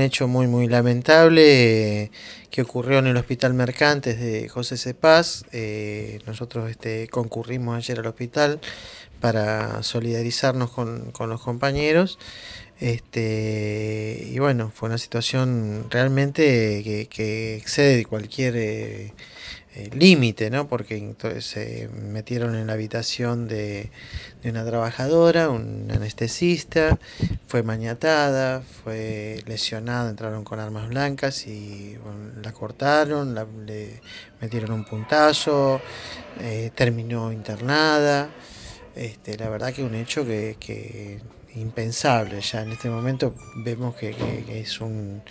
hecho muy muy lamentable eh, que ocurrió en el Hospital Mercantes de José Cepaz. Eh, nosotros este, concurrimos ayer al hospital para solidarizarnos con, los compañeros. Este, y bueno, fue una situación realmente que, excede excede cualquier... Eh, eh, límite, ¿no? Porque se metieron en la habitación de, de, una trabajadora, un anestesista, fue mañatada, fue lesionada, entraron con armas blancas y la cortaron, la, le metieron un puntazo, eh, terminó internada. Este, la verdad que un hecho que, que impensable ya en este momento vemos que, es un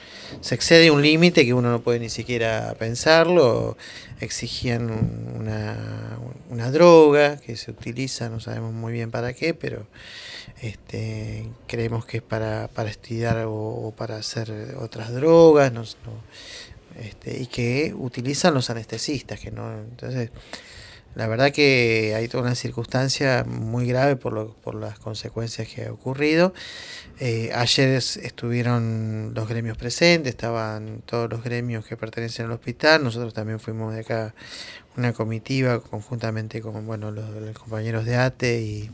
se excede un límite que uno no puede ni siquiera pensarlo exigían una, una, droga que se utiliza no sabemos muy bien para qué pero este, creemos que es para, para estudiar o, para hacer otras drogas no, este, y que utilizan los anestesistas que no entonces la verdad que hay toda una circunstancia muy grave por, lo, por las consecuencias que ha ocurrido. Eh, ayer estuvieron los gremios presentes, estaban todos los gremios que pertenecen al hospital. Nosotros también fuimos de acá una comitiva conjuntamente con bueno, los, los compañeros de ATE y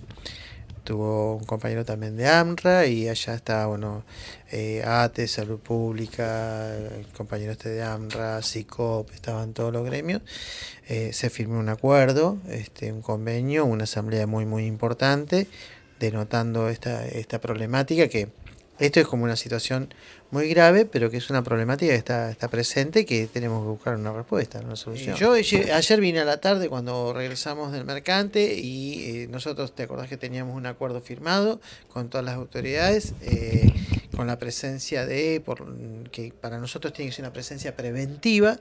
tuvo un compañero también de AMRA y allá está, bueno, eh, ATE, Salud Pública, el compañero este de AMRA, SICOP, estaban todos los gremios. Eh, se firmó un acuerdo, este, un convenio, una asamblea muy, muy importante, denotando esta, esta problemática que esto es como una situación muy grave, pero que es una problemática que está, está presente que tenemos que buscar una respuesta, una solución. Eh, yo ayer vine a la tarde cuando regresamos del mercante y eh, nosotros, ¿te acordás que teníamos un acuerdo firmado con todas las autoridades? Eh, con la presencia de, por, que para nosotros tiene que ser una presencia preventiva,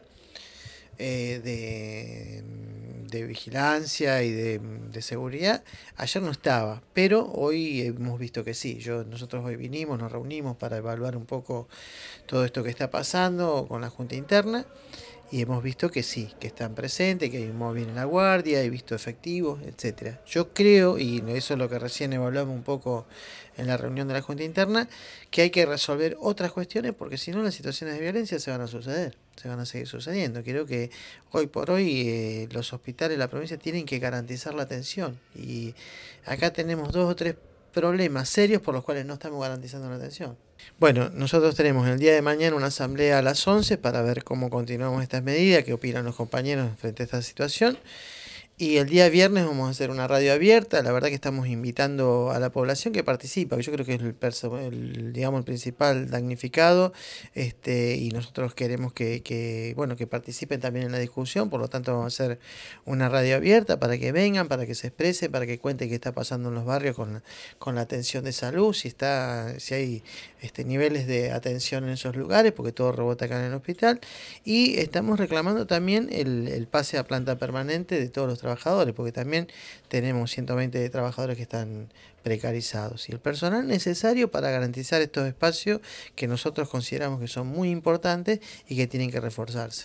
eh, mm, de, vigilancia y mm, de, seguridad, ayer no estaba, pero hoy hemos visto que sí. Yo, nosotros hoy vinimos, nos reunimos para evaluar un poco todo esto que está pasando con la Junta Interna y hemos visto que sí, que están presentes, que hay un móvil en la guardia, he visto efectivos, etcétera. Yo creo, y eso es lo que recién evaluamos un poco en la reunión de la Junta Interna, que hay que resolver otras cuestiones porque si no las situaciones de violencia se van a suceder se van a seguir sucediendo. Creo que hoy por hoy eh, los hospitales de la provincia tienen que garantizar la atención y acá tenemos dos o tres problemas serios por los cuales no estamos garantizando la atención. Bueno, nosotros tenemos el día de mañana una asamblea a las 11 para ver cómo continuamos estas medidas, qué opinan los compañeros frente a esta situación. Y el día viernes vamos a hacer una radio abierta. La verdad que estamos invitando a la población que participa. Yo creo que es el, digamos, principal damnificado. Este, y nosotros queremos que, bueno, que participen también en la discusión. Por lo tanto, vamos a hacer una radio abierta para que vengan, para que se exprese para que cuente qué está pasando en los barrios con, con la atención de salud, si está, si hay este, niveles de atención en esos lugares, porque todo rebota acá en el hospital. Y estamos reclamando también el, el pase a planta permanente de todos los trabajadores, porque también tenemos 120 trabajadores que están precarizados. Y el personal necesario para garantizar estos espacios que nosotros consideramos que son muy importantes y que tienen que reforzarse.